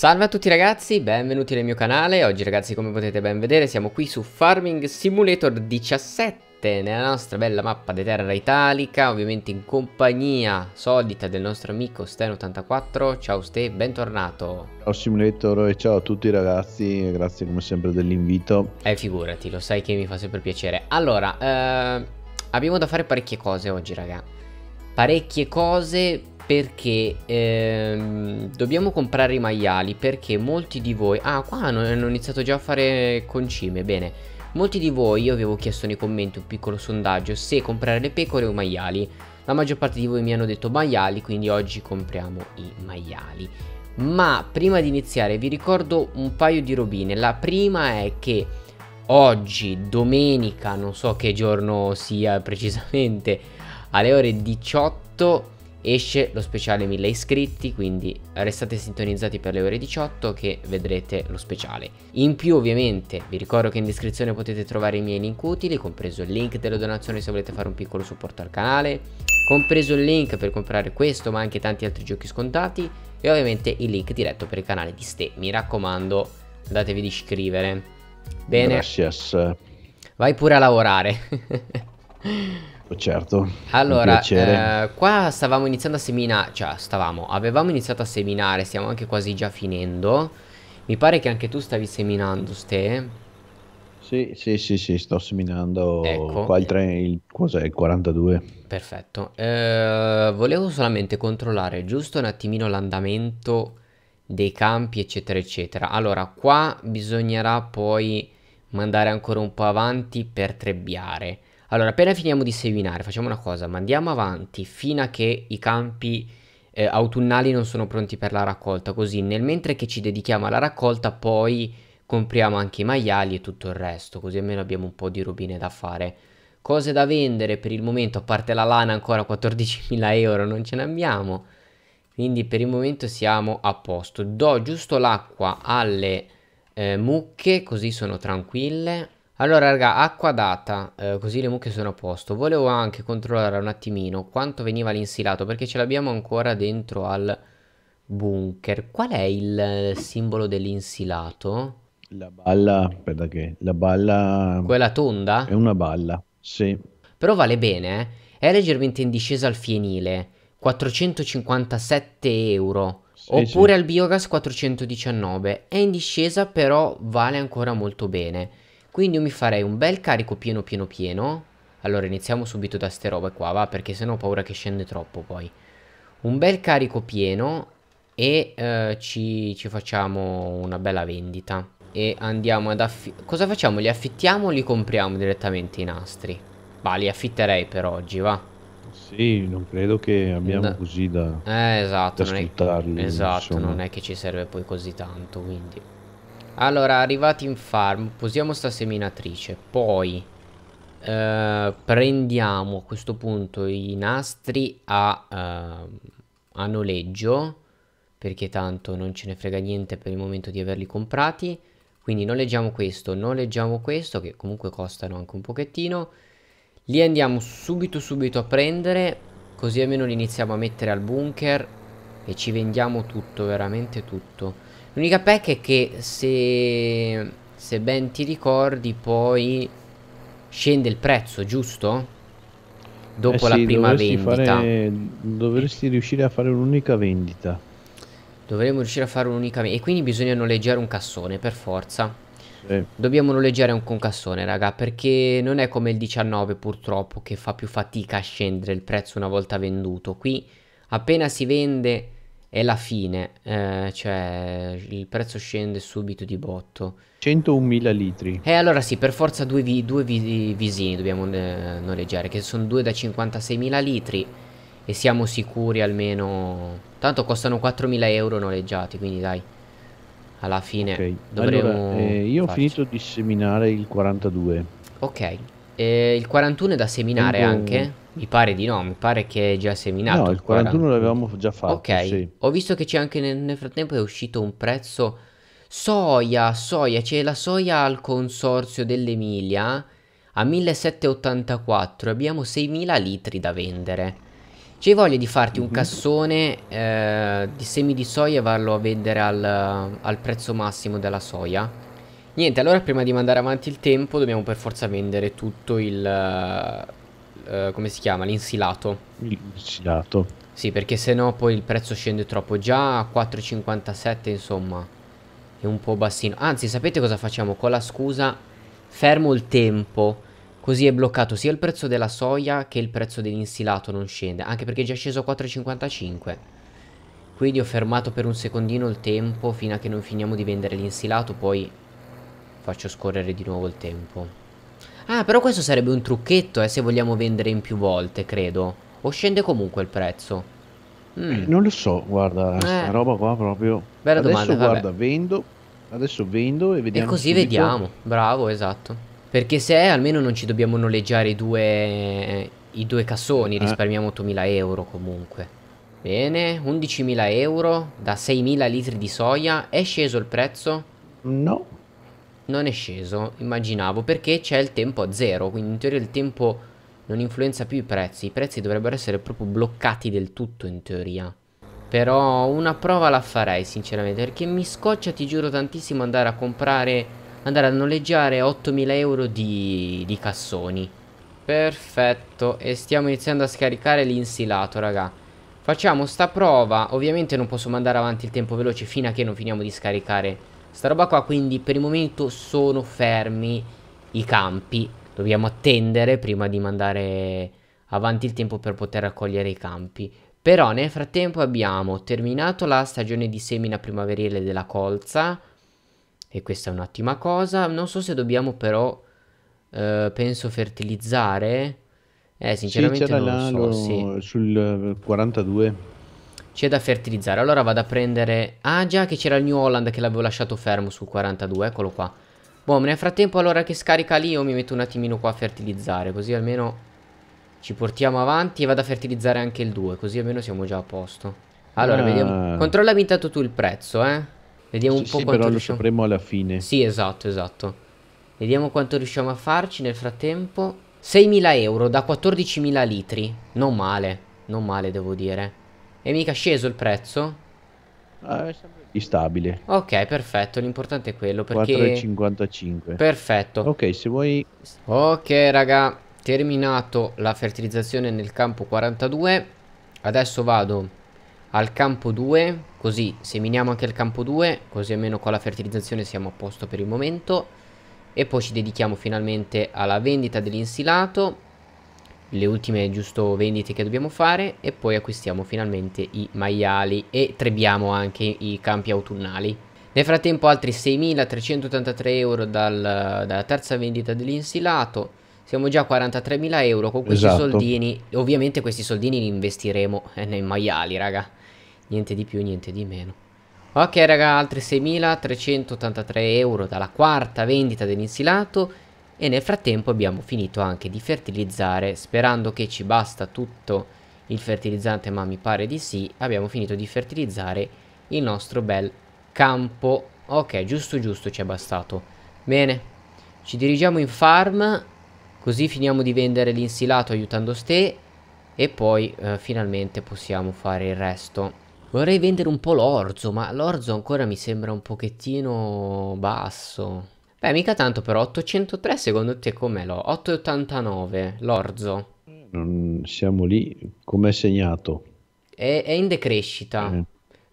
Salve a tutti ragazzi, benvenuti nel mio canale, oggi ragazzi come potete ben vedere siamo qui su Farming Simulator 17 nella nostra bella mappa di terra italica, ovviamente in compagnia solita del nostro amico Sten84, ciao Ste, bentornato Ciao Simulator e ciao a tutti ragazzi, grazie come sempre dell'invito Eh figurati, lo sai che mi fa sempre piacere Allora, eh, abbiamo da fare parecchie cose oggi raga, parecchie cose perché ehm, dobbiamo comprare i maiali perché molti di voi ah qua hanno, iniziato già a fare concime bene molti di voi io avevo chiesto nei commenti un piccolo sondaggio se comprare le pecore o i maiali la maggior parte di voi mi hanno detto maiali quindi oggi compriamo i maiali ma prima di iniziare vi ricordo un paio di robine la prima è che oggi domenica non so che giorno sia precisamente alle ore 18 esce lo speciale 1000 iscritti, quindi restate sintonizzati per le ore 18 che vedrete lo speciale. In più ovviamente vi ricordo che in descrizione potete trovare i miei link utili, compreso il link delle donazioni se volete fare un piccolo supporto al canale, compreso il link per comprare questo ma anche tanti altri giochi scontati e ovviamente il link diretto per il canale di Ste. Mi raccomando, andatevi di iscrivere. Bene. Gracias. Vai pure a lavorare. certo, Allora, eh, qua stavamo iniziando a seminare, cioè stavamo, avevamo iniziato a seminare, stiamo anche quasi già finendo. Mi pare che anche tu stavi seminando, Ste. Sì, sì, sì, sì, sto seminando ecco. qua il, tre, il, cos'è, il 42. Perfetto. Eh, volevo solamente controllare giusto un attimino l'andamento dei campi, eccetera, eccetera. Allora, qua bisognerà poi mandare ancora un po' avanti per trebbiare. Allora, appena finiamo di seminare, facciamo una cosa, mandiamo avanti fino a che i campi eh, autunnali non sono pronti per la raccolta, così nel mentre che ci dedichiamo alla raccolta poi compriamo anche i maiali e tutto il resto, così almeno abbiamo un po' di robine da fare. Cose da vendere per il momento, a parte la lana ancora 14.000 euro, non ce ne abbiamo. Quindi per il momento siamo a posto. Do giusto l'acqua alle eh, mucche, così sono tranquille. Allora raga, acqua data, eh, così le mucche sono a posto. Volevo anche controllare un attimino quanto veniva l'insilato, perché ce l'abbiamo ancora dentro al bunker. Qual è il eh, simbolo dell'insilato? La balla, aspetta che, la balla... Quella tonda? È una balla, sì. Però vale bene, eh? È leggermente in discesa al fienile, 457 euro. Sì, Oppure sì. al biogas 419. È in discesa però vale ancora molto bene. Quindi io mi farei un bel carico pieno pieno pieno. Allora iniziamo subito da ste robe qua, va, perché sennò ho paura che scende troppo poi. Un bel carico pieno e eh, ci, ci facciamo una bella vendita. E andiamo ad affittare... Cosa facciamo? Li affittiamo o li compriamo direttamente i nastri? Bah, li affitterei per oggi, va. Sì, non credo che abbiamo no. così da, eh, esatto, da non è, Esatto, insomma. non è che ci serve poi così tanto, quindi... Allora, arrivati in farm, posiamo sta seminatrice, poi eh, prendiamo a questo punto i nastri a, eh, a noleggio, perché tanto non ce ne frega niente per il momento di averli comprati. Quindi noleggiamo questo, noleggiamo questo, che comunque costano anche un pochettino. Li andiamo subito subito a prendere, così almeno li iniziamo a mettere al bunker e ci vendiamo tutto, veramente tutto. L'unica pecca è che se, se ben ti ricordi poi scende il prezzo, giusto? Dopo eh sì, la prima vendita. Fare, dovresti riuscire a fare un'unica vendita. Dovremmo riuscire a fare un'unica vendita. E quindi bisogna noleggiare un cassone, per forza. Sì. Dobbiamo noleggiare un concassone, raga, perché non è come il 19 purtroppo che fa più fatica a scendere il prezzo una volta venduto. Qui appena si vende è la fine, eh, cioè il prezzo scende subito di botto. 101.000 litri. E eh, allora sì, per forza due, vi, due vi, visini dobbiamo eh, noleggiare, che sono due da 56.000 litri e siamo sicuri almeno... Tanto costano 4.000 euro noleggiati, quindi dai, alla fine okay. dovremo... Allora, eh, io farci. ho finito di seminare il 42. Ok, eh, il 41 è da seminare Quando... anche? Mi pare di no, mi pare che è già seminato. No, il 41, 41. l'avevamo già fatto. Ok, sì. ho visto che c'è anche nel, nel, frattempo è uscito un prezzo soia, soia, c'è la soia al consorzio dell'Emilia a 1784, abbiamo 6000 litri da vendere. C'è voglia di farti un mhm. cassone eh, di semi di soia e farlo a vendere al, al prezzo massimo della soia? Niente, allora prima di mandare avanti il tempo dobbiamo per forza vendere tutto il... Eh, come si chiama? L'insilato. L'insilato. Sì, perché sennò poi il prezzo scende troppo. Già a 4,57 insomma è un po' bassino. Anzi, sapete cosa facciamo? Con la scusa fermo il tempo. Così è bloccato sia il prezzo della soia che il prezzo dell'insilato non scende. Anche perché è già sceso a 4,55. Quindi ho fermato per un secondino il tempo fino a che non finiamo di vendere l'insilato. Poi faccio scorrere di nuovo il tempo. Ah, però questo sarebbe un trucchetto, eh, se vogliamo vendere in più volte, credo. O scende comunque il prezzo? Mm. Eh, non lo so, guarda, questa eh. roba qua proprio... Bella adesso domanda, guarda, vabbè. vendo, adesso vendo e vediamo... E così subito. vediamo, bravo, esatto. Perché se è, almeno non ci dobbiamo noleggiare i due, i due cassoni, eh. risparmiamo 8.000 euro comunque. Bene, 11.000 euro da 6.000 litri di soia, è sceso il prezzo? No. Non è sceso, immaginavo, perché c'è il tempo a zero, quindi in teoria il tempo non influenza più i prezzi. I prezzi dovrebbero essere proprio bloccati del tutto, in teoria. Però una prova la farei, sinceramente, perché mi scoccia, ti giuro, tantissimo andare a comprare, andare a noleggiare 8.000 euro di, di cassoni. Perfetto, e stiamo iniziando a scaricare l'insilato, raga. Facciamo sta prova, ovviamente non posso mandare avanti il tempo veloce fino a che non finiamo di scaricare sta roba qua, quindi per il momento sono fermi i campi. Dobbiamo attendere prima di mandare avanti il tempo per poter raccogliere i campi. Però nel frattempo abbiamo terminato la stagione di semina primaverile della colza. E questa è un'ottima cosa. Non so se dobbiamo però, eh, penso, fertilizzare. Eh, sinceramente sì, non lo so. Sì. Sul 42. C'è da fertilizzare. Allora vado a prendere... Ah già che c'era il New Holland che l'avevo lasciato fermo sul 42. Eccolo qua. Boh, nel frattempo allora che scarica lì io mi metto un attimino qua a fertilizzare. Così almeno ci portiamo avanti e vado a fertilizzare anche il 2. Così almeno siamo già a posto. Allora, ah. vediamo. Controllami intanto tu il prezzo, eh. Vediamo sì, un po' sì, quanto però riusciamo... lo sapremo alla fine. Sì, esatto, esatto. Vediamo quanto riusciamo a farci nel frattempo. 6.000 euro da 14.000 litri. Non male, non male devo dire. È mica sceso il prezzo? Eh, ah, stabile. Ok, perfetto, l'importante è quello perché 4,55. Perfetto. Ok, se vuoi Ok, raga, terminato la fertilizzazione nel campo 42. Adesso vado al campo 2, così seminiamo anche il campo 2, così almeno con la fertilizzazione siamo a posto per il momento e poi ci dedichiamo finalmente alla vendita dell'insilato le ultime giusto vendite che dobbiamo fare e poi acquistiamo finalmente i maiali e trebbiamo anche i campi autunnali. Nel frattempo altri 6.383 euro dal, dalla terza vendita dell'insilato, siamo già a 43.000 euro con questi esatto. soldini, ovviamente questi soldini li investiremo eh, nei maiali raga, niente di più niente di meno. Ok raga, altri 6.383 euro dalla quarta vendita dell'insilato, e nel frattempo abbiamo finito anche di fertilizzare sperando che ci basta tutto il fertilizzante ma mi pare di sì abbiamo finito di fertilizzare il nostro bel campo ok giusto giusto ci è bastato bene ci dirigiamo in farm così finiamo di vendere l'insilato aiutando ste e poi eh, finalmente possiamo fare il resto vorrei vendere un po' l'orzo ma l'orzo ancora mi sembra un pochettino basso Beh, mica tanto però, 803 secondo te com'è lo? 889, l'orzo. Non mm, siamo lì, com'è segnato? È, è in decrescita, eh.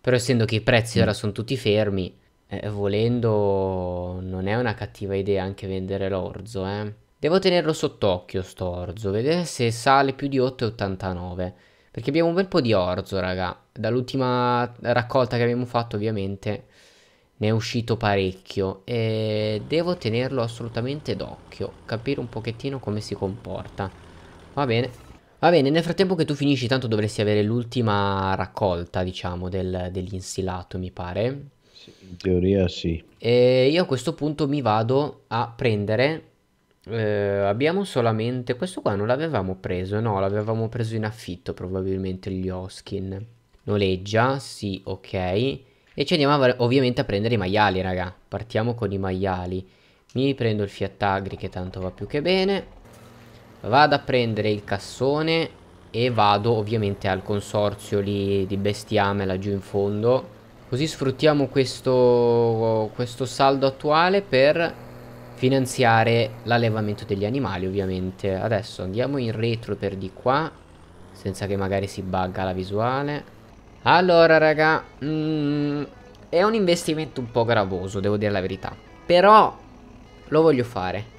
però essendo che i prezzi mm. ora sono tutti fermi, eh, volendo non è una cattiva idea anche vendere l'orzo, eh. Devo tenerlo sott'occhio sto orzo, vedere se sale più di 8,89. Perché abbiamo un bel po' di orzo, raga. Dall'ultima raccolta che abbiamo fatto, ovviamente, ne è uscito parecchio e devo tenerlo assolutamente d'occhio, capire un pochettino come si comporta. Va bene. Va bene, nel frattempo che tu finisci tanto dovresti avere l'ultima raccolta, diciamo, del, dell'insilato, mi pare. Sì, in teoria sì. E io a questo punto mi vado a prendere... Eh, abbiamo solamente... Questo qua non l'avevamo preso, no, l'avevamo preso in affitto probabilmente gli Oskin. Noleggia, sì, ok. E ci andiamo ovviamente a prendere i maiali, raga. Partiamo con i maiali. Mi prendo il Fiat Agri che tanto va più che bene. Vado a prendere il cassone e vado ovviamente al consorzio lì di bestiame laggiù in fondo. Così sfruttiamo questo, questo saldo attuale per finanziare l'allevamento degli animali ovviamente. Adesso andiamo in retro per di qua, senza che magari si bugga la visuale. Allora, raga, mm, è un investimento un po' gravoso, devo dire la verità. Però lo voglio fare.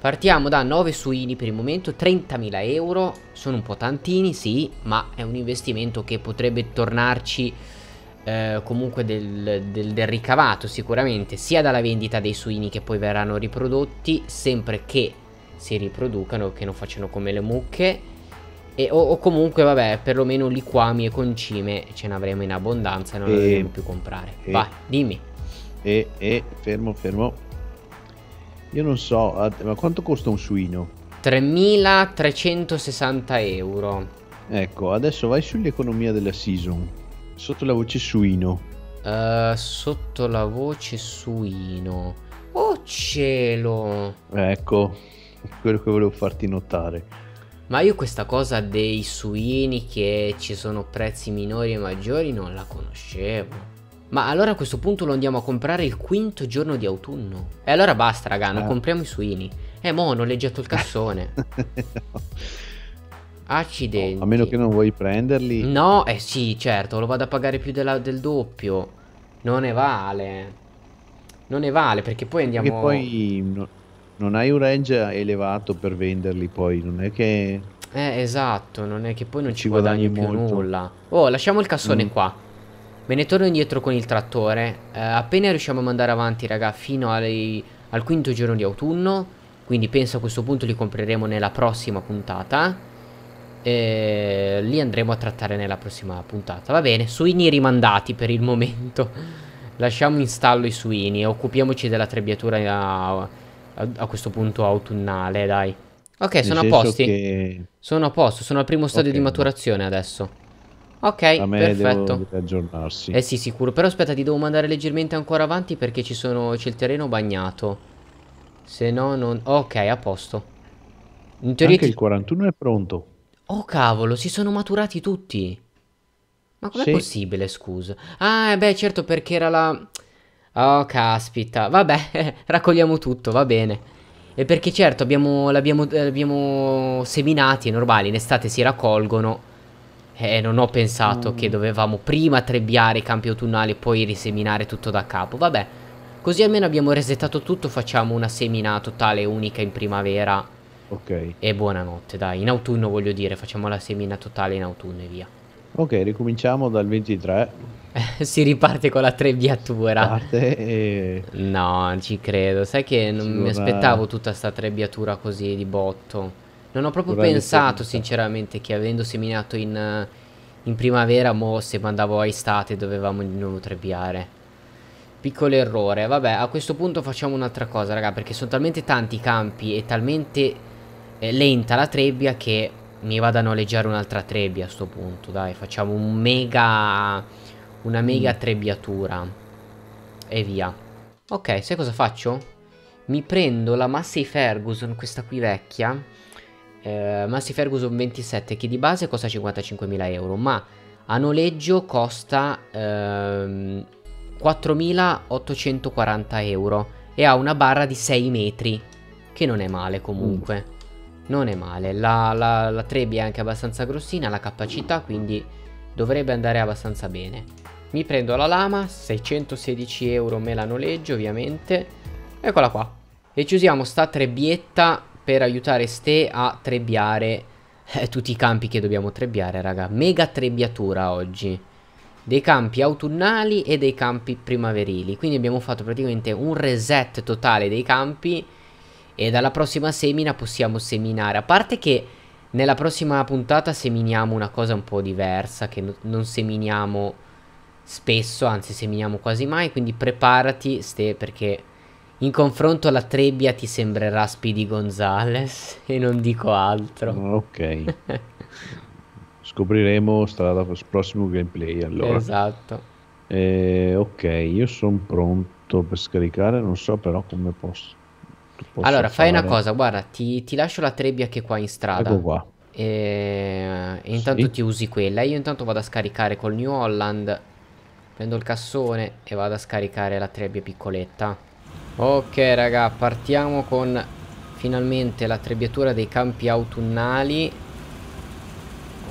Partiamo da 9 suini per il momento, 30.000 euro, sono un po' tantini, sì, ma è un investimento che potrebbe tornarci eh, comunque del, del, del ricavato sicuramente, sia dalla vendita dei suini che poi verranno riprodotti, sempre che si riproducano, che non facciano come le mucche, e, o, o, comunque, vabbè, perlomeno liquami e concime ce ne avremo in abbondanza e non e, le dovremo più comprare. E, Vai, dimmi. E, e, fermo, fermo. Io non so, ma quanto costa un suino? 3.360 euro. Ecco, adesso vai sull'economia della season. Sotto la voce suino. Uh, sotto la voce suino. Oh cielo! Ecco, quello che volevo farti notare. Ma io questa cosa dei suini che ci sono prezzi minori e maggiori non la conoscevo. Ma allora a questo punto lo andiamo a comprare il quinto giorno di autunno. E allora basta, raga, non ah. compriamo i suini. Eh, mo, non noleggiato il cassone. no. Accidenti. No, a meno che non vuoi prenderli. No, eh sì, certo, lo vado a pagare più della, del doppio. Non ne vale. Non ne vale perché poi andiamo... Perché poi no, non hai un range elevato per venderli poi, non è che... Eh, esatto, non è che poi non ci, ci guadagni, guadagni più molto. nulla. Oh, lasciamo il cassone mm. qua. Me ne torno indietro con il trattore. Eh, appena riusciamo a mandare avanti, raga, fino ai, al quinto giorno di autunno. Quindi penso a questo punto li compreremo nella prossima puntata. E li andremo a trattare nella prossima puntata. Va bene, suini rimandati per il momento. Lasciamo in stallo i suini. Occupiamoci della trebbiatura eh, a, questo punto autunnale, dai. Ok, Nel sono a posto. Che... Sono a posto, sono al primo stadio okay, di maturazione adesso. Ok, a perfetto. aggiornarsi. Eh sì, sicuro. Però aspetta, ti devo mandare leggermente ancora avanti perché c'è il terreno bagnato. Se no non... Ok, a posto. In teoria Anche ti... il 41 è pronto. Oh cavolo, si sono maturati tutti. Ma com'è sì. possibile, scusa? Ah, eh, beh, certo, perché era la... Oh, caspita. Vabbè, raccogliamo tutto, va bene. E perché certo l'abbiamo, eh, l'abbiamo seminati, è normale, in estate si raccolgono. Eh, non ho pensato mm. che dovevamo prima trebbiare i campi autunnali e poi riseminare tutto da capo. Vabbè, così almeno abbiamo resettato tutto, facciamo una semina totale unica in primavera. Ok. E buonanotte, dai. In autunno voglio dire, facciamo la semina totale in autunno e via. Ok, ricominciamo dal 23. si riparte con la trebbiatura. Parte e... No, ci credo. Sai che non mi aspettavo tutta sta trebbiatura così di botto. Non ho proprio pensato, sinceramente, che avendo seminato in, in primavera, mo se mandavo a estate dovevamo di nuovo trebbiare. Piccolo errore. Vabbè, a questo punto facciamo un'altra cosa, raga, perché sono talmente tanti i campi e talmente eh, lenta la trebbia che mi vado a noleggiare un'altra trebbia a sto punto. Dai, facciamo un mega una mega mm. trebbiatura. E via. Ok, sai cosa faccio? Mi prendo la Massey Ferguson, questa qui vecchia. Eh, Massey Ferguson 27, che di base costa 55.000 euro, ma a noleggio costa ehm, 4.840 euro. E ha una barra di 6 metri, che non è male comunque. Mm. Non è male. La, la, la trebbia è anche abbastanza grossina, la capacità, quindi dovrebbe andare abbastanza bene. Mi prendo la lama, 616 euro me la noleggio ovviamente. Eccola qua. E ci usiamo sta trebbietta per aiutare Ste a trebbiare eh, tutti i campi che dobbiamo trebbiare, raga. Mega trebbiatura oggi. Dei campi autunnali e dei campi primaverili. Quindi abbiamo fatto praticamente un reset totale dei campi. E dalla prossima semina possiamo seminare. A parte che nella prossima puntata seminiamo una cosa un po' diversa. Che non seminiamo spesso, anzi seminiamo quasi mai, quindi preparati Ste perché in confronto alla trebbia ti sembrerà Speedy Gonzales e non dico altro. Ok. Scopriremo strada il prossimo gameplay allora. Esatto. Eh, ok, io sono pronto per scaricare, non so però come posso. posso allora, fare. fai una cosa, guarda, ti, ti, lascio la trebbia che è qua in strada. Ecco qua. E, eh, e intanto sì. ti usi quella. Io intanto vado a scaricare col New Holland Prendo il cassone e vado a scaricare la trebbia piccoletta. Ok raga, partiamo con finalmente la trebbiatura dei campi autunnali.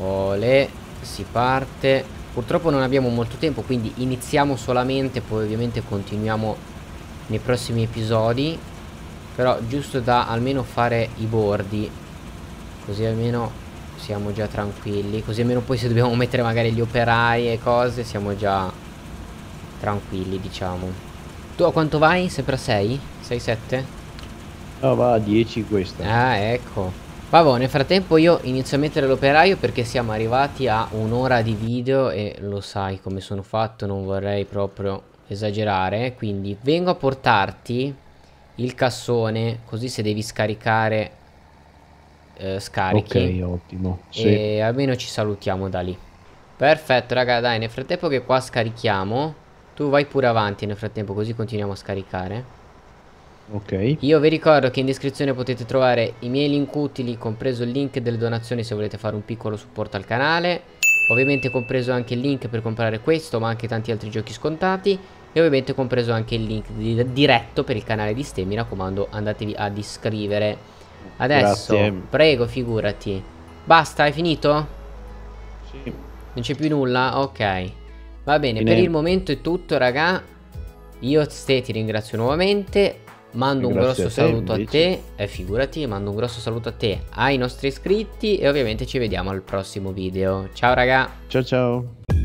Ole, si parte. Purtroppo non abbiamo molto tempo, quindi iniziamo solamente, poi ovviamente continuiamo nei prossimi episodi. Però giusto da almeno fare i bordi. Così almeno siamo già tranquilli Così almeno poi se dobbiamo mettere magari gli operai e cose Siamo già tranquilli diciamo tu a quanto vai? Sempre a 6? 6, 7? No va a 10 questa Ah ecco Vabbè nel frattempo io inizio a mettere l'operaio perché siamo arrivati a un'ora di video e lo sai come sono fatto non vorrei proprio esagerare quindi vengo a portarti il cassone così se devi scaricare eh, scarichi ok ottimo sì. e almeno ci salutiamo da lì perfetto raga dai nel frattempo che qua scarichiamo tu vai pure avanti nel frattempo così continuiamo a scaricare. Ok. Io vi ricordo che in descrizione potete trovare i miei link utili, compreso il link delle donazioni se volete fare un piccolo supporto al canale. Ovviamente compreso anche il link per comprare questo, ma anche tanti altri giochi scontati. E ovviamente compreso anche il link di diretto per il canale di Ste, mi raccomando andatevi ad iscrivere. Adesso, Grazie. prego, figurati. Basta, hai finito? Sì. Non c'è più nulla? Ok. Va bene, Quindi... per il momento è tutto, raga. Io te ti ringrazio nuovamente. Mando un grosso a saluto invece. a te, eh, figurati, mando un grosso saluto a te, ai nostri iscritti e ovviamente ci vediamo al prossimo video. Ciao raga. Ciao ciao.